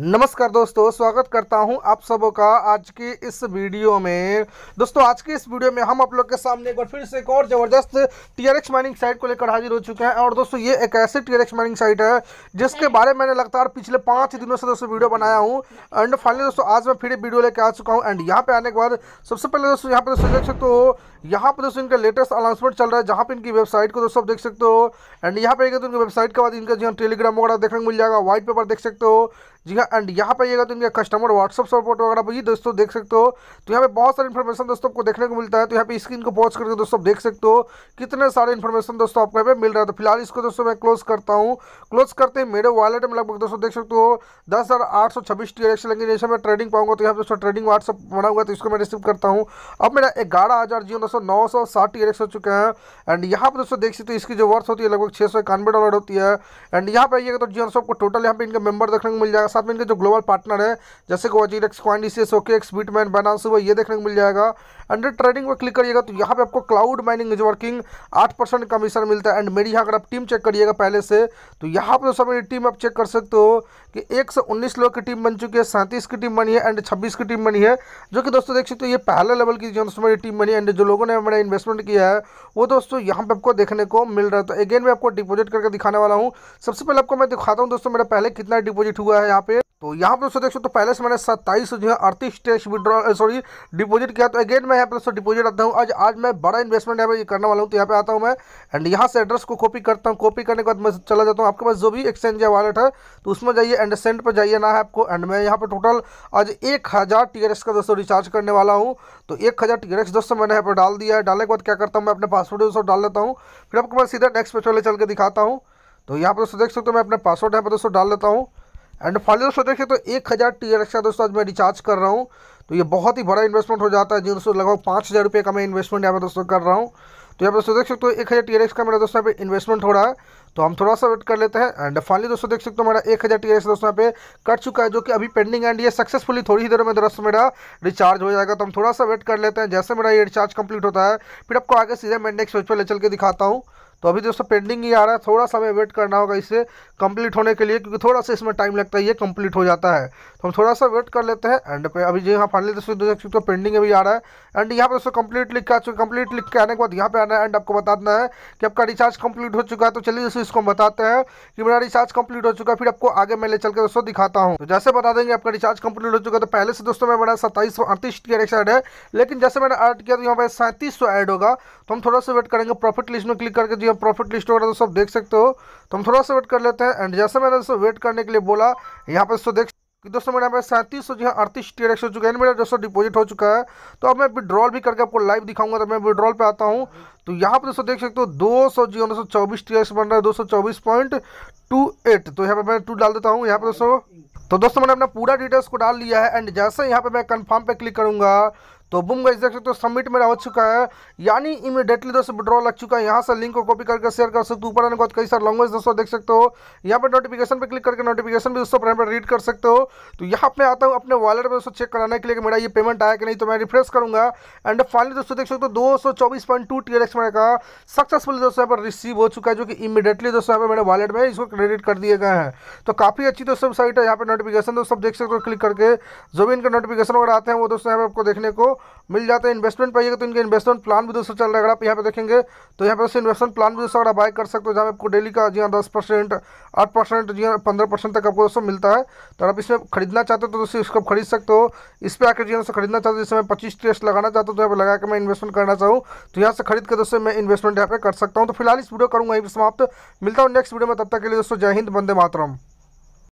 नमस्कार दोस्तों स्वागत करता हूं आप सबों का आज के इस वीडियो में दोस्तों आज के इस वीडियो में हम आप लोग के सामने एक बार फिर से एक और ज़बरदस्त टीआरएक्स माइनिंग साइट को लेकर हाजिर हो चुके हैं और दोस्तों ये एक ऐसे टीआरएक्स माइनिंग साइट है जिसके बारे में मैंने लगातार पिछले पाँच दिनों से दोस्तों वीडियो बनाया हूँ एंड फाइनली दोस्तों आज मैं फिर वीडियो लेकर आ चुका हूँ एंड यहाँ पर आने के बाद सबसे पहले दोस्तों यहाँ पर दोस्तों देख सकते हो यहाँ पर दोस्तों इनका लेटेस्ट अनाउंसमेंट चल रहा है जहाँ पर इनकी वेबसाइट को दोस्तों देख सकते हो एंड यहाँ पर इनकी वेबसाइट के बाद इनका जो टेलीग्राम वगैरह देखने को मिल जाएगा व्हाइट पेपर देख सकते हो जी हाँ एंड यहाँ पर आइएगा तो इनका कस्टमर व्हाट्सअप सपोर्ट वगैरह पर ही दोस्तों देख सकते हो तो यहाँ पे बहुत सारे इन्फॉर्मेशन दोस्तों आपको देखने को मिलता है तो यहाँ पे स्क्रीन को पॉज करके दोस्तों देख सकते हो कितने सारे इन्फॉर्मेशन दोस्तों आपको यहाँ पे मिल रहा है तो फिलहाल इसको दोस्तों मैं क्लोज करता हूँ क्लोज करते हैं मेरे वॉलेट में लगभग दोस्तों देख सकते हो दस हज़ार आठ सौ छब्बीस टी एक्स लगे जैसे मैं ट्रेडिंग पाऊंगा तो यहाँ पे दोस्तों ट्रेडिंग व्हाट्सअप बना हुआ तो इसको मैं रिसीव करता हूँ अब मेरा ग्यारह हज़ार जी हाँ, दोस्तों नौ सौ साठ टी हो चुके हैं एंड यहाँ पर दोस्तों देख सकते हो इसकी जो वर्थ होती है लगभग छः सौ इक्यानवे डॉलर होती है एंड यहाँ पर आइएगा तो जी हाँ, दोस्तों आपको टोटल यहाँ पर इनका मेंबर देखने को मिल जाएगा साथ में इनके जो ग्लोबल पार्टनर है जैसे कि WazirX C S OKX beat man Binance वो ये देखने को मिल जाएगा अंडर ट्रेडिंग पर क्लिक करिएगा तो यहाँ पे आपको क्लाउड माइनिंग इज वर्किंग आठ परसेंट कमीशन मिलता है एंड मेरी यहाँ अगर आप टीम चेक करिएगा पहले से तो यहाँ पर तो सब टीम आप चेक कर सकते हो कि एक सौ उन्नीस लोग की टीम बन चुकी है सैंतीस की टीम बनी है एंड छब्बीस की टीम बनी है जो कि दोस्तों देख सकते हो ये पहले लेवल की जो मेरी टीम बनी है एंड जो लोगों ने हमारा इन्वेस्टमेंट किया है वो दोस्तों यहाँ पर आपको देखने को मिल रहा है तो अगेन मैं आपको डिपोजिट करके दिखाने वाला हूँ सबसे पहले आपको मैं दिखाता हूँ दोस्तों मेरा पहले कितना डिपोजिट हुआ है यहाँ पे तो यहाँ पर दोस्तों देख सकते हो तो पहले से मैंने सत्ताईस जो है अड़तीस टेस्ट विड्रॉ सॉरी डिपॉजिट किया तो अगेन मैं यहाँ पर दोस्तों डिपॉजिट आता हूँ आज आज मैं बड़ा इन्वेस्टमेंट यहाँ पर करने वाला हूँ तो यहाँ पे आता हूँ मैं एंड यहाँ से एड्रेस को कॉपी करता हूँ कॉपी करने के बाद मैं चला जाता हूँ आपके पास जो भी एक्सचेंज या वॉलेट है तो उसमें जाइए एंड सेंट पर जाइए ना है आपको एंड मैं यहाँ पर टोटल आज एक हज़ार का दोस्तों रिचार्ज करने वाला हूँ तो एक हज़ार दोस्तों मैंने यहाँ पर डाल दिया है डालने के बाद क्या करता हूँ मैं अपने पासवर्ड दोस्तों डाल लेता हूँ फिर आपके पास सीधा नेक्स्ट पे चले चल के दिखाता हूँ तो यहाँ पर दोस्तों देख सकते हो तो मैं अपने पासवर्ड यहाँ पर दोस्तों डाल लेता हूँ एंड फाइनली दोस्तों देखिए तो एक हज़ार टी आर एक्स का दोस्तों आज मैं रिचार्ज कर रहा हूँ तो ये बहुत ही बड़ा इन्वेस्टमेंट हो जाता है जी दोस्तों लगभग पाँच हज़ार रुपये का मैं इन्वेस्टमेंट यहाँ पर दोस्तों कर रहा हूँ तो यहाँ पर दोस्तों देख सकते हो एक हज़ार टी एक्स का मेरा दोस्तों यहाँ पे इन्वेस्टमेंट हो रहा है तो हम थोड़ा सा वेट कर लेते हैं एंड फाइनली दोस्तों देख सकते हो मेरा एक हज़ार टी दोस्तों यहाँ पे कट चुका है जो कि अभी पेंडिंग एंड ये सक्सेसफुली थोड़ी ही देर में दोस्तों मेरा रिचार्ज हो जाएगा तो हम थोड़ा सा वेट कर लेते हैं जैसे मेरा ये रिचार्ज कंप्लीट होता है फिर आपको आगे सीधे मैं नेक्स्ट वेज पर ले चल के दिखाता हूँ तो अभी दोस्तों पेंडिंग ही आ रहा है थोड़ा सा हमें वेट करना होगा इसे कंप्लीट होने के लिए क्योंकि थोड़ा सा इसमें टाइम लगता है ये कंप्लीट हो जाता है तो हम थोड़ा सा वेट कर लेते हैं एंड पे अभी जो यहाँ फाइनली दोस्तों देख चुके पेंडिंग अभी आ रहा है एंड यहाँ पर दोस्तों कंप्लीट लिख के आ चुके कंप्लीट लिख के आने के बाद यहाँ पे आना है एंड आपको बताना है कि आपका रिचार्ज कंप्लीट हो चुका है तो चलिए दोस्तों इसको हम बताते हैं कि मेरा रिचार्ज कंप्लीट हो चुका है फिर आपको आगे मैं ले चल के दोस्तों दिखाता हूँ तो जैसे बता देंगे आपका रिचार्ज कंप्लीट हो चुका है तो पहले से दोस्तों मैं बड़ा सत्ताईस सौ अड़तीस की एड है लेकिन जैसे मैंने ऐड किया तो यहाँ पर सैंतीस सौ एड होगा तो हम थोड़ा सा वेट करेंगे प्रॉफिट लिस्ट में क्लिक करके की हम प्रॉफिट लिस्ट वगैरह दोस्तों देख सकते हो तो हम थोड़ा सा वेट कर लेते हैं एंड जैसे मैंने दोस्तों वेट करने के लिए बोला यहाँ पर दोस्तों देख कि दोस्तों मेरे यहाँ पे सैंतीस सौ जो है अड़तीस टी एक्स हो चुका है मेरा दोस्तों डिपॉजिट हो चुका है तो अब मैं विड्रॉल भी करके आपको लाइव दिखाऊंगा तो मैं विड्रॉल पे आता हूँ तो यहाँ पे दोस्तों देख सकते हो दो सौ जी दो सौ चौबीस बन रहा है दो सौ पॉइंट टू एट तो यहाँ पे मैं टू डाल देता हूँ यहाँ पे दोस्तों तो दोस्तों मैंने अपना पूरा डिटेल्स को डाल लिया है एंड जैसे यहाँ पे मैं कन्फर्म पे क्लिक करूँगा तो बुम गाइस देख सकते हो सबमिट मेरा हो चुका है यानी इमीडिएटली दोस्तों विड्रॉ लग चुका है यहाँ से लिंक को कॉपी करके शेयर कर सकते हो ऊपर आने के बाद कई सारे लैंग्वेज दोस्तों देख सकते हो यहाँ पर नोटिफिकेशन पर क्लिक करके नोटिफिकेशन भी दोस्तों पर रीड कर सकते हो तो यहाँ पे आता हूँ अपने वॉलेट में दोस्तों चेक कराने के लिए कि मेरा ये पेमेंट आया कि नहीं तो मैं रिफ्रेश करूँगा एंड फाइनली दोस्तों देख सकते हो दो सौ चौबीस पॉइंट टू टी मेरे का सक्सेसफुली दोस्तों यहाँ पर रिसीव हो चुका है जो कि इमीडिएटली दोस्तों यहाँ पर मेरे वॉलेट में इसको क्रेडिट कर दिए गए हैं तो काफ़ी अच्छी दोस्तों साइट है यहाँ पर नोटिफिकेशन दोस्तों देख सकते हो क्लिक करके जो भी इनके नोटिफिकेशन वगैरह आते हैं वो दोस्तों यहाँ पर आपको देखने को मिल जाते हैं इन्वेस्टमेंट पाइएगा तो इनके इन्वेस्टमेंट प्लान भी दोस्तों चल रहा है अगर आप यहाँ पे देखेंगे तो यहाँ पे दोस्तों इन्वेस्टमेंट प्लान भी दोस्तों अगर आप बाय कर सकते हो जहाँ आपको डेली का जी हाँ दस परसेंट आठ परसेंट जी हाँ पंद्रह परसेंट तक आपको दोस्तों मिलता है तो आप इसमें खरीदना चाहते हो तो दोस्तों इसको खरीद सकते हो इस पर आकर जी दोस्तों हाँ खरीदना चाहते हो जिससे मैं पच्चीस टेस्ट लगाना चाहता हूँ तो यहाँ पर लगा के मैं इन्वेस्टमेंट करना चाहूँ तो यहाँ से खरीद के दोस्तों मैं इन्वेस्टमेंट यहाँ पर कर सकता हूँ तो फिलहाल इस वीडियो करूँगा यहीं समाप्त मिलता हूँ नेक्स्ट वीडियो में तब तक के लिए दोस्तों जय हिंद बंदे मातरम